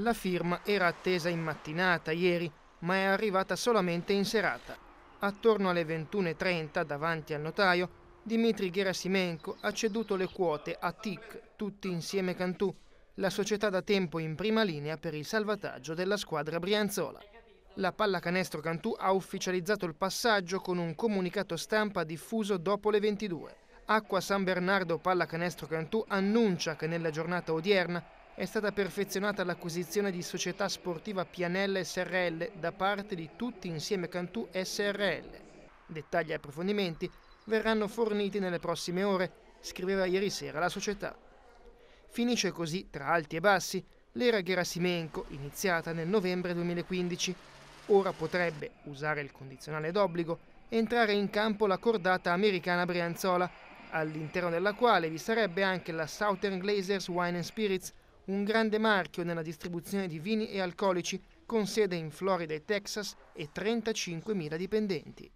La firma era attesa in mattinata ieri, ma è arrivata solamente in serata. Attorno alle 21.30, davanti al notaio, Dimitri Gerasimenko ha ceduto le quote a TIC, tutti insieme Cantù, la società da tempo in prima linea per il salvataggio della squadra brianzola. La pallacanestro Cantù ha ufficializzato il passaggio con un comunicato stampa diffuso dopo le 22. Acqua San Bernardo Pallacanestro Cantù annuncia che nella giornata odierna è stata perfezionata l'acquisizione di società sportiva Pianella SRL da parte di tutti insieme Cantù SRL. Dettagli e approfondimenti verranno forniti nelle prossime ore, scriveva ieri sera la società. Finisce così, tra alti e bassi, l'era Gerasimenko, iniziata nel novembre 2015. Ora potrebbe, usare il condizionale d'obbligo, entrare in campo la cordata americana Brianzola, all'interno della quale vi sarebbe anche la Southern Glazers Wine Spirits, un grande marchio nella distribuzione di vini e alcolici, con sede in Florida e Texas e 35.000 dipendenti.